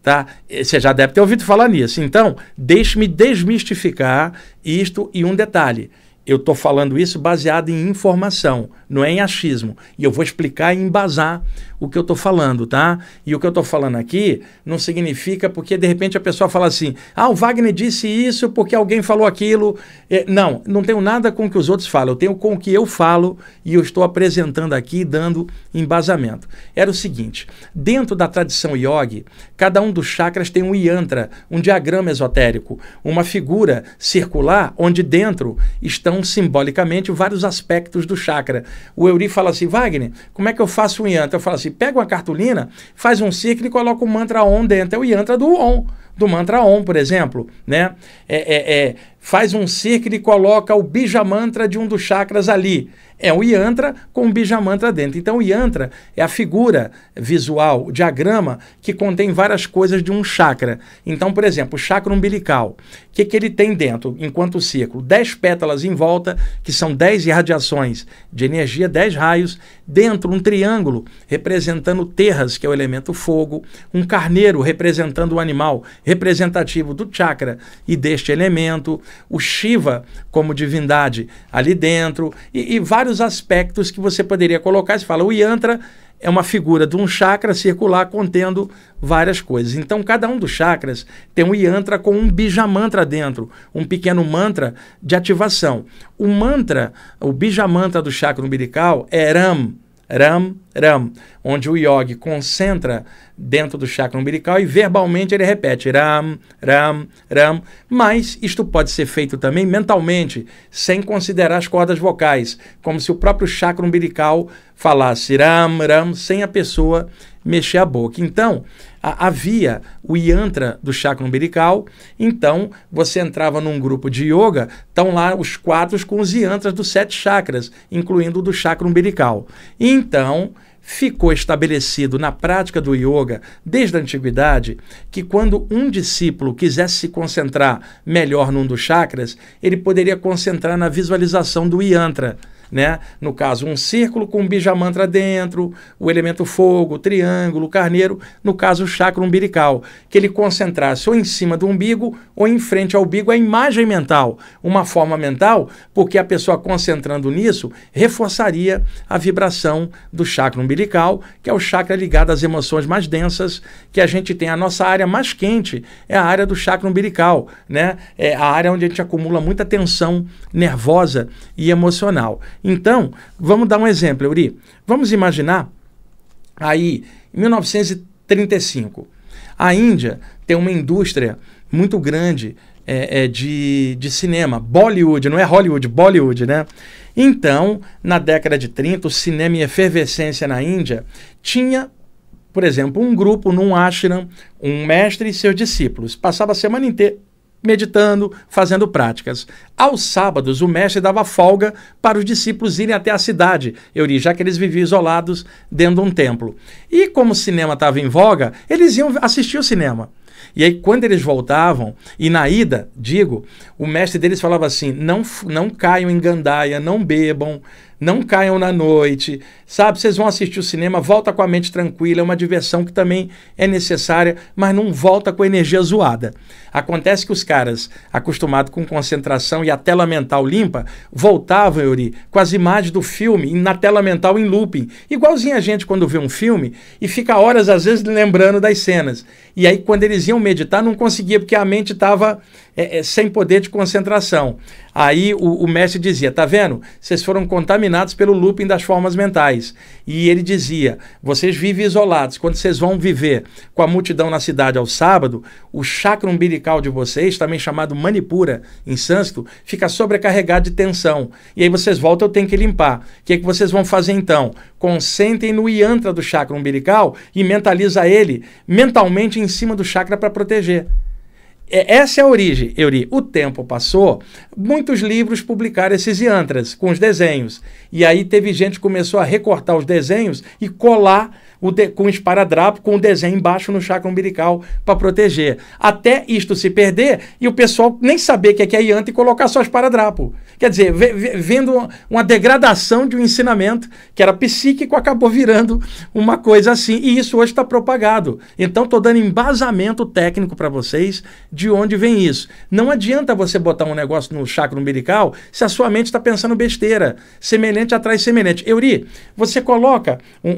tá? Eh, você já deve ter ouvido falar nisso. Então, deixe-me desmistificar isto e um detalhe eu estou falando isso baseado em informação, não é em achismo. E eu vou explicar e embasar o que eu estou falando, tá? E o que eu estou falando aqui não significa porque de repente a pessoa fala assim: ah, o Wagner disse isso porque alguém falou aquilo. É, não, não tenho nada com o que os outros falam, eu tenho com o que eu falo e eu estou apresentando aqui, dando embasamento. Era o seguinte: dentro da tradição yogi, cada um dos chakras tem um yantra, um diagrama esotérico, uma figura circular onde dentro estão então, simbolicamente vários aspectos do chakra. O Euri fala assim: Wagner, como é que eu faço o yantra? Eu falo assim: pega uma cartolina, faz um círculo e coloca o mantra on dentro. É o yantra do on do mantra on, por exemplo, né? É, é, é, faz um círculo e coloca o bija mantra de um dos chakras ali é um yantra com um bijamantra dentro. Então, o yantra é a figura visual, o diagrama, que contém várias coisas de um chakra. Então, por exemplo, o chakra umbilical. O que, que ele tem dentro, enquanto círculo? Dez pétalas em volta, que são dez irradiações de energia, dez raios. Dentro, um triângulo representando terras, que é o elemento fogo. Um carneiro representando o animal representativo do chakra e deste elemento. O Shiva como divindade ali dentro. e, e vários vários aspectos que você poderia colocar. Você fala, o yantra é uma figura de um chakra circular contendo várias coisas. Então, cada um dos chakras tem um yantra com um bijamantra dentro, um pequeno mantra de ativação. O mantra, o bijamantra do chakra umbilical é Ram, Ram Ram, onde o yogi concentra dentro do chakra umbilical e verbalmente ele repete Ram Ram Ram. Mas isto pode ser feito também mentalmente, sem considerar as cordas vocais, como se o próprio chakra umbilical falasse Ram Ram sem a pessoa mexer a boca. Então, havia o yantra do chakra umbilical, então você entrava num grupo de yoga, estão lá os quadros com os yantras dos sete chakras, incluindo o do chakra umbilical. Então, ficou estabelecido na prática do yoga desde a antiguidade que quando um discípulo quisesse se concentrar melhor num dos chakras, ele poderia concentrar na visualização do yantra né? No caso, um círculo com um bijamantra dentro, o elemento fogo, o triângulo, o carneiro, no caso, o chakra umbilical, que ele concentrasse ou em cima do umbigo ou em frente ao umbigo a imagem mental, uma forma mental, porque a pessoa concentrando nisso reforçaria a vibração do chakra umbilical, que é o chakra ligado às emoções mais densas que a gente tem. A nossa área mais quente é a área do chakra umbilical, né? É a área onde a gente acumula muita tensão nervosa e emocional. Então, vamos dar um exemplo, Euri. Vamos imaginar aí, em 1935, a Índia tem uma indústria muito grande é, é, de, de cinema, Bollywood, não é Hollywood, Bollywood, né? Então, na década de 30, o cinema em efervescência na Índia tinha, por exemplo, um grupo num ashram, um mestre e seus discípulos. Passava a semana inteira meditando, fazendo práticas. Aos sábados, o mestre dava folga para os discípulos irem até a cidade, Euri, já que eles viviam isolados dentro de um templo. E como o cinema estava em voga, eles iam assistir o cinema. E aí, quando eles voltavam, e na ida, digo, o mestre deles falava assim: não, não caiam em gandaia, não bebam, não caiam na noite, sabe? Vocês vão assistir o cinema, volta com a mente tranquila, é uma diversão que também é necessária, mas não volta com energia zoada. Acontece que os caras, acostumados com concentração e a tela mental limpa, voltavam, Yuri, com as imagens do filme na tela mental em looping. Igualzinho a gente quando vê um filme e fica horas, às vezes, lembrando das cenas. E aí, quando eles iam meditar, não conseguia, porque a mente estava é, é, sem poder de concentração. Aí o, o mestre dizia: tá vendo? Vocês foram contaminados pelo looping das formas mentais. E ele dizia: vocês vivem isolados. Quando vocês vão viver com a multidão na cidade ao sábado, o chakra umbilical de vocês, também chamado manipura em sânscrito, fica sobrecarregado de tensão. E aí vocês voltam, eu tenho que limpar. O que, é que vocês vão fazer então? Concentrem no yantra do chakra umbilical e mentaliza ele mentalmente em cima do chakra para proteger. É, essa é a origem, Euri. O tempo passou, muitos livros publicaram esses yantras com os desenhos. E aí teve gente que começou a recortar os desenhos e colar o de, com esparadrapo, com o desenho embaixo no chakra umbilical para proteger. Até isto se perder e o pessoal nem saber o que é, que é ianta e colocar só esparadrapo. Quer dizer, vendo uma degradação de um ensinamento que era psíquico, acabou virando uma coisa assim. E isso hoje está propagado. Então estou dando embasamento técnico para vocês de de onde vem isso. Não adianta você botar um negócio no chakra umbilical se a sua mente está pensando besteira. Semelhante atrai semelhante. Euri, você coloca um, um,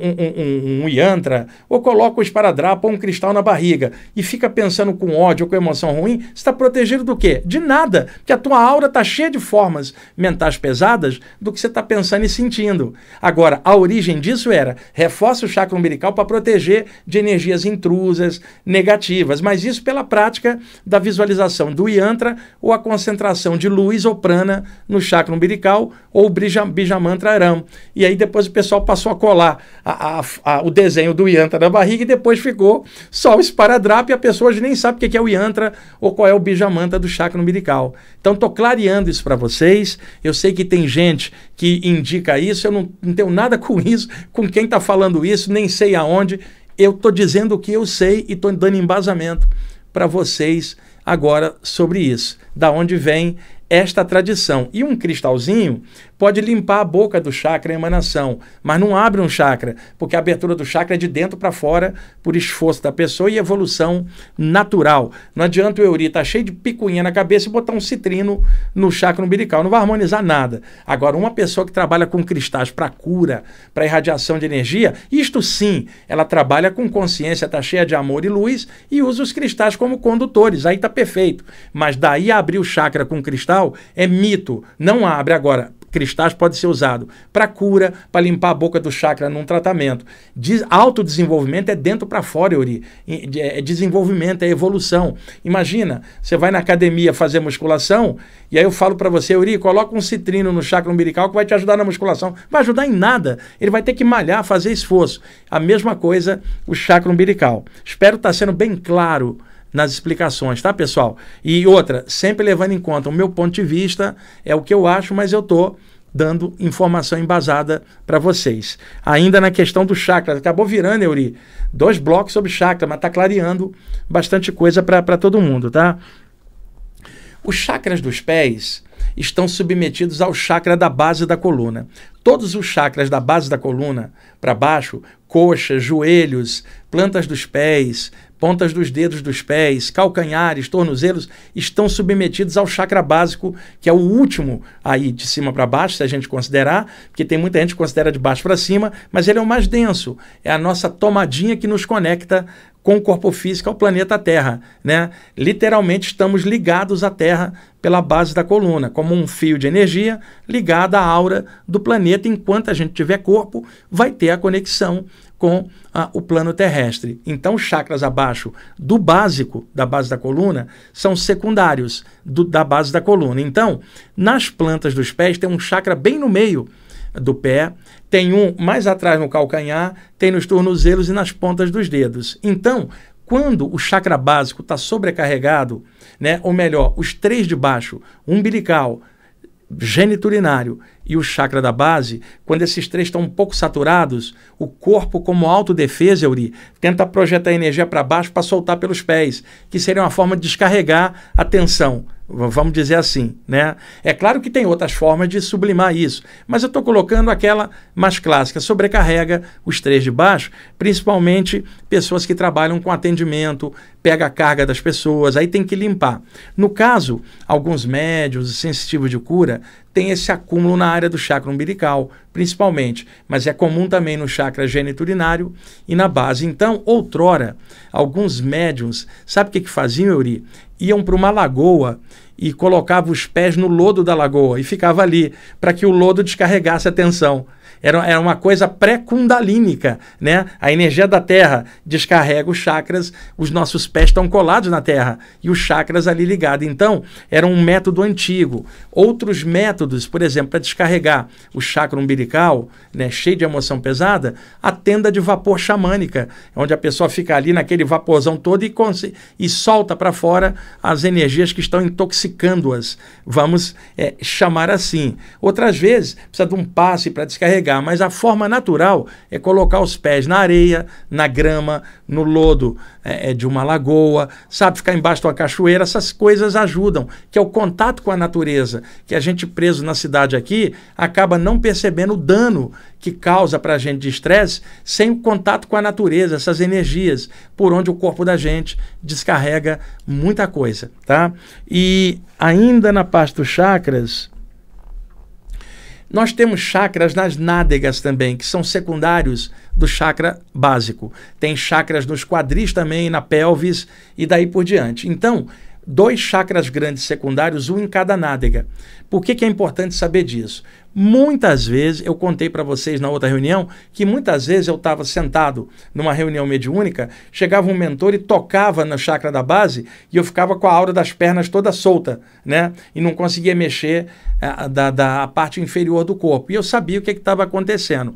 um, um yantra, ou coloca um esparadrapo ou um cristal na barriga e fica pensando com ódio ou com emoção ruim, você está protegido do quê? De nada, porque a tua aura está cheia de formas mentais pesadas do que você está pensando e sentindo. Agora, a origem disso era reforça o chakra umbilical para proteger de energias intrusas, negativas, mas isso pela prática da visualização do yantra ou a concentração de luz ou prana no chakra umbilical ou bijamantra aram. E aí depois o pessoal passou a colar a, a, a, o desenho do yantra na barriga e depois ficou só o esparadrapo e a pessoa hoje nem sabe o que é, é o yantra ou qual é o bijamantra do chakra umbilical. Então estou clareando isso para vocês. Eu sei que tem gente que indica isso, eu não, não tenho nada com isso, com quem está falando isso, nem sei aonde. Eu estou dizendo o que eu sei e estou dando embasamento para vocês agora sobre isso da onde vem esta tradição. E um cristalzinho pode limpar a boca do chakra em emanação, mas não abre um chakra, porque a abertura do chakra é de dentro para fora, por esforço da pessoa e evolução natural. Não adianta o Euri estar tá cheio de picuinha na cabeça e botar um citrino no chakra umbilical, não vai harmonizar nada. Agora, uma pessoa que trabalha com cristais para cura, para irradiação de energia, isto sim, ela trabalha com consciência, está cheia de amor e luz e usa os cristais como condutores, aí está perfeito. Mas daí a abrir o chakra com cristal é mito, não abre agora. Cristais pode ser usado para cura, para limpar a boca do chakra num tratamento. Des, autodesenvolvimento é dentro para fora, Yuri. É desenvolvimento, é evolução. Imagina, você vai na academia fazer musculação, e aí eu falo para você, Yuri, coloca um citrino no chakra umbilical que vai te ajudar na musculação. Vai ajudar em nada. Ele vai ter que malhar, fazer esforço. A mesma coisa o chakra umbilical. Espero estar tá sendo bem claro nas explicações, tá, pessoal? E outra, sempre levando em conta o meu ponto de vista, é o que eu acho, mas eu tô dando informação embasada para vocês. Ainda na questão do chakra, acabou virando, Euri, dois blocos sobre chakra, mas tá clareando bastante coisa para todo mundo, tá? Os chakras dos pés estão submetidos ao chakra da base da coluna. Todos os chakras da base da coluna para baixo, coxas, joelhos, plantas dos pés, pontas dos dedos dos pés, calcanhares, tornozelos estão submetidos ao chakra básico, que é o último aí de cima para baixo, se a gente considerar, porque tem muita gente que considera de baixo para cima, mas ele é o mais denso, é a nossa tomadinha que nos conecta com o corpo físico ao planeta Terra, né? Literalmente estamos ligados à Terra pela base da coluna, como um fio de energia ligado à aura do planeta. Enquanto a gente tiver corpo, vai ter a conexão com o plano terrestre. Então, chakras abaixo do básico, da base da coluna, são secundários do, da base da coluna. Então, nas plantas dos pés, tem um chakra bem no meio do pé, tem um mais atrás no calcanhar, tem nos tornozelos e nas pontas dos dedos. Então, quando o chakra básico está sobrecarregado, né, ou melhor, os três de baixo, umbilical, geniturinário e o chakra da base, quando esses três estão um pouco saturados, o corpo, como autodefesa, Euri, tenta projetar energia para baixo para soltar pelos pés, que seria uma forma de descarregar a tensão vamos dizer assim, né? É claro que tem outras formas de sublimar isso, mas eu estou colocando aquela mais clássica, sobrecarrega os três de baixo, principalmente pessoas que trabalham com atendimento, pega a carga das pessoas, aí tem que limpar. No caso, alguns médios e sensitivos de cura têm esse acúmulo na área do chakra umbilical, principalmente, mas é comum também no chakra geniturinário e na base. Então, outrora, alguns médiums, sabe o que, que faziam, Euri? iam para uma lagoa e colocava os pés no lodo da lagoa e ficava ali para que o lodo descarregasse a tensão. Era, era uma coisa pré-kundalínica, né? A energia da terra descarrega os chakras, os nossos pés estão colados na terra e os chakras ali ligados. Então, era um método antigo. Outros métodos, por exemplo, para descarregar o chakra umbilical, né, cheio de emoção pesada, a tenda de vapor xamânica, onde a pessoa fica ali naquele vaporzão todo e, e solta para fora as energias que estão intoxicando-as. Vamos é, chamar assim. Outras vezes, precisa de um passe para descarregar lugar, mas a forma natural é colocar os pés na areia, na grama, no lodo é, é, de uma lagoa, sabe, ficar embaixo de uma cachoeira, essas coisas ajudam, que é o contato com a natureza, que a gente preso na cidade aqui acaba não percebendo o dano que causa para a gente de estresse sem o contato com a natureza, essas energias, por onde o corpo da gente descarrega muita coisa, tá? E ainda na parte dos chakras, nós temos chakras nas nádegas também, que são secundários do chakra básico. Tem chakras nos quadris também, na pelvis e daí por diante. Então, dois chakras grandes secundários, um em cada nádega. Por que, que é importante saber disso? Muitas vezes, eu contei para vocês na outra reunião, que muitas vezes eu estava sentado numa reunião mediúnica, chegava um mentor e tocava na chakra da base e eu ficava com a aura das pernas toda solta, né? E não conseguia mexer eh, da, da parte inferior do corpo. E eu sabia o que estava acontecendo.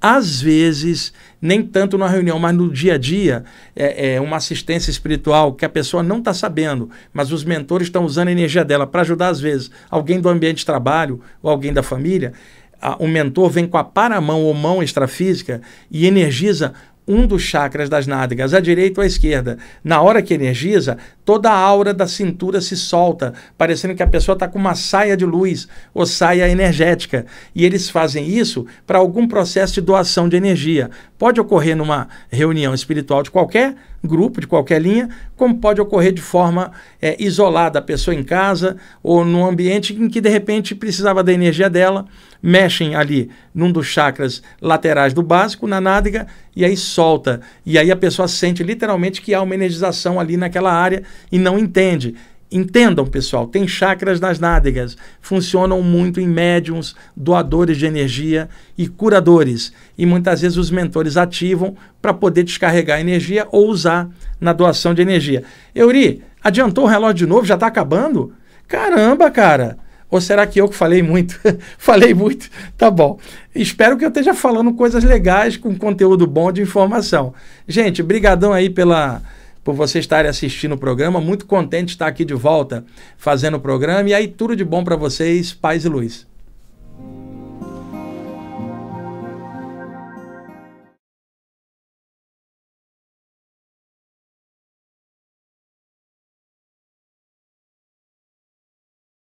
Às vezes, nem tanto na reunião, mas no dia a dia, é, é uma assistência espiritual que a pessoa não está sabendo, mas os mentores estão usando a energia dela para ajudar, às vezes, alguém do ambiente de trabalho ou alguém da família. A, o mentor vem com a paramão ou mão extrafísica e energiza um dos chakras das nádegas, à direita ou à esquerda. Na hora que energiza, toda a aura da cintura se solta, parecendo que a pessoa está com uma saia de luz ou saia energética. E eles fazem isso para algum processo de doação de energia. Pode ocorrer numa reunião espiritual de qualquer grupo, de qualquer linha, como pode ocorrer de forma é, isolada, a pessoa em casa ou num ambiente em que de repente precisava da energia dela mexem ali num dos chakras laterais do básico, na nádega, e aí solta. E aí a pessoa sente literalmente que há uma energização ali naquela área e não entende. Entendam, pessoal, tem chakras nas nádegas, funcionam muito em médiums, doadores de energia e curadores. E muitas vezes os mentores ativam para poder descarregar a energia ou usar na doação de energia. Euri, adiantou o relógio de novo? Já está acabando? Caramba, cara! Ou será que eu que falei muito? falei muito? Tá bom. Espero que eu esteja falando coisas legais, com conteúdo bom de informação. Gente, brigadão aí pela por vocês estarem assistindo o programa. Muito contente de estar aqui de volta fazendo o programa. E aí, tudo de bom para vocês. Paz e luz.